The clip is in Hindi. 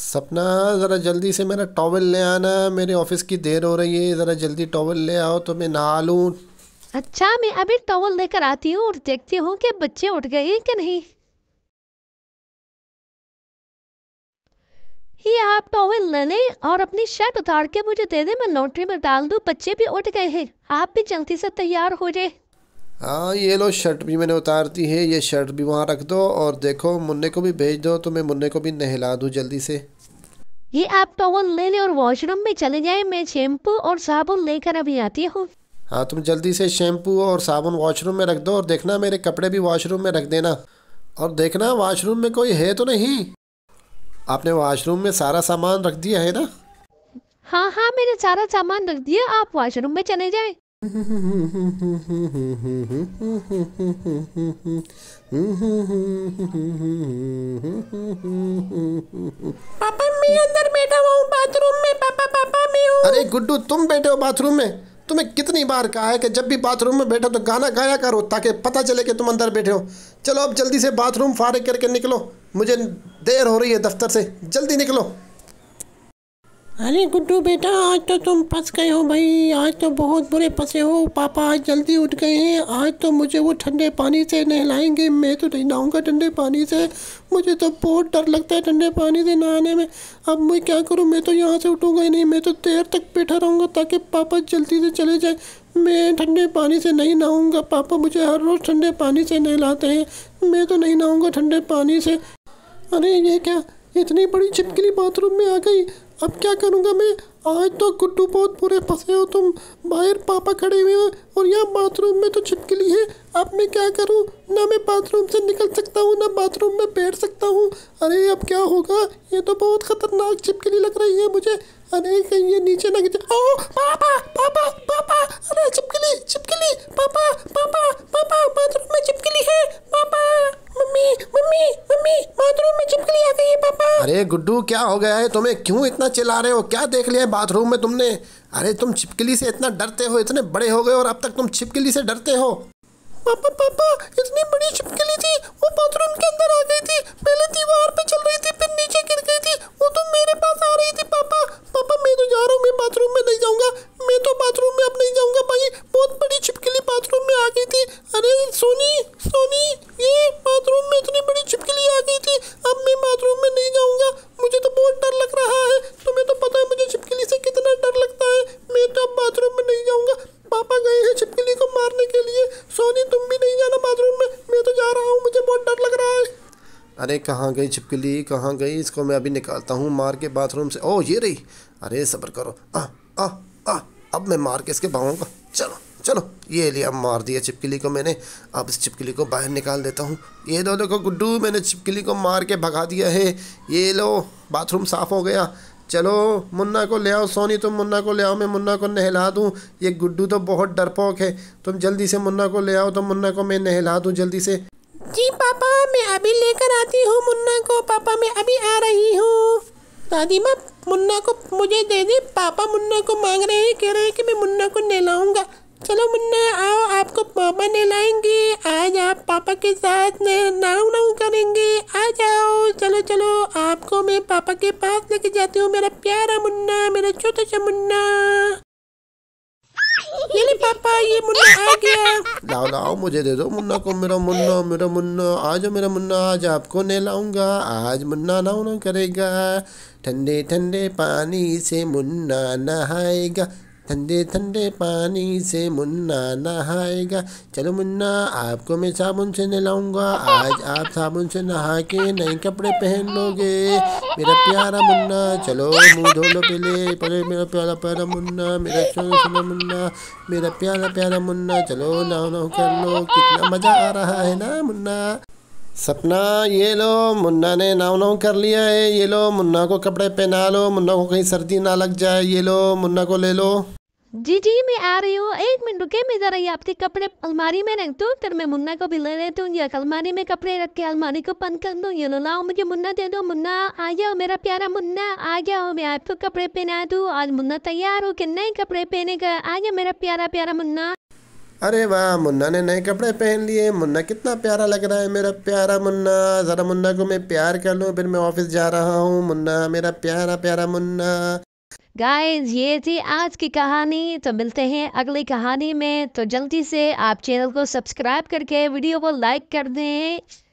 सपना ज़रा जल्दी से मेरा टॉवल ले आना मेरे ऑफिस की देर हो रही है ज़रा जल्दी टॉवल ले आओ तो मैं नहा लूँ अच्छा मैं अभी टॉवल लेकर आती हूँ और देखती हूँ कि बच्चे उठ गए हैं कि नहीं ये आप टॉवल ले लें और अपनी शर्ट उतार के मुझे दे दें मैं लॉन्ड्री में डाल दूँ बच्चे भी उठ गए हैं आप भी जल्दी से तैयार हो जाए हाँ ये लो शर्ट भी मैंने उतारती है ये शर्ट भी वहाँ रख दो और देखो मुन्ने को भी भेज दो तो मैं मुन्ने को भी नहला दूँ जल्दी से ये आप टॉवल ले लें और वॉशरूम में चले जाएं मैं शैम्पू और साबुन लेकर अभी आती हूँ हाँ तुम जल्दी से शैम्पू और साबुन वॉशरूम में रख दो और देखना मेरे कपड़े भी वॉशरूम में रख देना और देखना वॉशरूम में कोई है तो नहीं आपने वॉशरूम में सारा सामान रख दिया है ना हाँ हाँ मैंने सारा सामान रख दिया आप वॉशरूम में चले जाएं पापा मैं अंदर बैठा हुआ हूँ बाथरूम में पापा पापा मैं हूँ अरे गुड्डू तुम बैठे हो बाथरूम में तुम्हें कितनी बार कहा है कि जब भी बाथरूम में बैठो तो गाना गाया करो ताकि पता चले कि तुम अंदर बैठे हो चलो अब जल्दी से बाथरूम फारिग करके निकलो मुझे देर हो रही है दफ्तर से जल्दी निकलो अरे गुड्डू बेटा आज तो तुम फंस गए हो भाई आज तो बहुत बुरे फंसे हो पापा आज जल्दी उठ गए हैं आज तो मुझे वो ठंडे पानी से नहलाएंगे मैं तो नहीं नहाऊंगा ठंडे पानी से मुझे तो बहुत डर लगता है ठंडे पानी से नहाने में अब मैं क्या करूँ मैं तो यहाँ से उठूँगा ही नहीं मैं तो देर तक बैठा रहूँगा ताकि पापा जल्दी से चले जाए मैं ठंडे पानी से नहीं नहाऊंगा पापा मुझे हर रोज़ ठंडे पानी से नहलाते हैं मैं तो नहीं नहाऊंगा ठंडे पानी से अरे ये क्या इतनी बड़ी छिपकली बाथरूम में आ गई अब क्या करूँगा मैं आज तो गुड्डू बहुत बुरे फंसे हो तुम बाहर पापा खड़े हुए हो और यहाँ बाथरूम में तो छिपकली है अब मैं क्या करूँ ना मैं बाथरूम से निकल सकता हूँ ना बाथरूम में बैठ सकता हूँ अरे अब क्या होगा ये तो बहुत खतरनाक छिपकली लग रही है मुझे अरे कहीं ये नीचे ना गिर पापा पापा पापा अरे छिपकली छिपकली गुड्डू क्या हो गया है तुम्हें क्यों इतना चिल्ला रहे हो क्या देख लिया है बाथरूम में तुमने अरे तुम छिपकली से इतना डरते हो इतने बड़े हो गए और अब तक तुम छिपकली से डरते हो पापा पापा इतनी बड़ी छिपकली थी वो बाथरूम अरे कहाँ गई छिपकली कहाँ गई इसको मैं अभी निकालता हूँ मार के बाथरूम से ओह ये रही अरे सब्र करो आ आ आ अब मैं मार के इसके को चलो चलो ये लिया मार दिया छिपकली को मैंने अब इस छिपकली को बाहर निकाल देता हूँ ये दो देखो गुड्डू मैंने छिपकली को मार के भगा दिया है ये लो बाथरूम साफ़ हो गया चलो मुन्ना को ले आओ सोनी तुम मुन्ना को ले आओ मैं मुन्ना को नहला दूँ ये गुड्डू तो बहुत डरपोक है तुम जल्दी से मुन्ना को ले आओ तो मुन्ना को मैं नहला दूँ जल्दी से जी पापा मैं अभी लेकर आती हूँ मुन्ना को पापा मैं अभी आ रही हूँ दादी माँ मुन्ना को मुझे दे दे पापा मुन्ना को मांग रहे हैं कह रहे हैं कि मैं मुन्ना को नहलाऊंगा चलो मुन्ना आओ आपको पापा नहलाएंगे आज आप पापा के साथ नाव नाव करेंगे आ जाओ चलो चलो आपको मैं पापा के पास लेके जाती हूँ मेरा प्यारा मुन्ना मेरा छोटा सा मुन्ना ये ले पापा ये मुन्ना आ गया लाओ लाओ मुझे दे दो मुन्ना को मेरा मुन्ना मेरा मुन्ना आज मेरा मुन्ना आज आपको नहीं लाऊंगा आज मुन्ना ना करेगा ठंडे ठंडे पानी से मुन्ना नहाएगा ठंडे ठंडे पानी से मुन्ना नहाएगा चलो मुन्ना आपको मैं साबुन से नहलाऊंगा आज आप साबुन से नहा के नए कपड़े पहन लोगे मेरा प्यारा मुन्ना चलो मुंह धो लो पहले पहले मेरा प्यारा प्यारा मुन्ना मेरा चलो सोना मुन्ना मेरा प्यारा प्यारा मुन्ना चलो नाव नाव कर लो कितना मज़ा आ रहा है ना मुन्ना सपना ये लो मुन्ना ने नाव नाव कर लिया है ये लो मुन्ना को कपड़े पहना लो मुन्ना को कहीं सर्दी ना लग जाए ये लो मुन्ना को ले लो जी जी मैं आ रही हूँ एक मिनट रुके मैं जरा ये आपके कपड़े अलमारी में रख दूँ फिर मैं मुन्ना को भी ले लेती हूँ ये अलमारी में कपड़े रख के अलमारी को बंद कर दूँ ये लो लाओ मुझे मुन्ना दे दो मुन्ना आ जाओ मेरा प्यारा मुन्ना आ जाओ मैं आपको कपड़े पहना दूँ आज मुन्ना तैयार हो कि नए कपड़े पहने का आ जाओ मेरा प्यारा प्यारा मुन्ना अरे वाह मुन्ना ने नए कपड़े पहन लिए मुन्ना कितना प्यारा लग रहा है मेरा प्यारा मुन्ना ज़रा मुन्ना को मैं प्यार कर लूँ फिर मैं ऑफिस जा रहा हूँ मुन्ना मेरा प्यारा प्यारा मुन्ना गाइस ये थी आज की कहानी तो मिलते हैं अगली कहानी में तो जल्दी से आप चैनल को सब्सक्राइब करके वीडियो को लाइक कर दें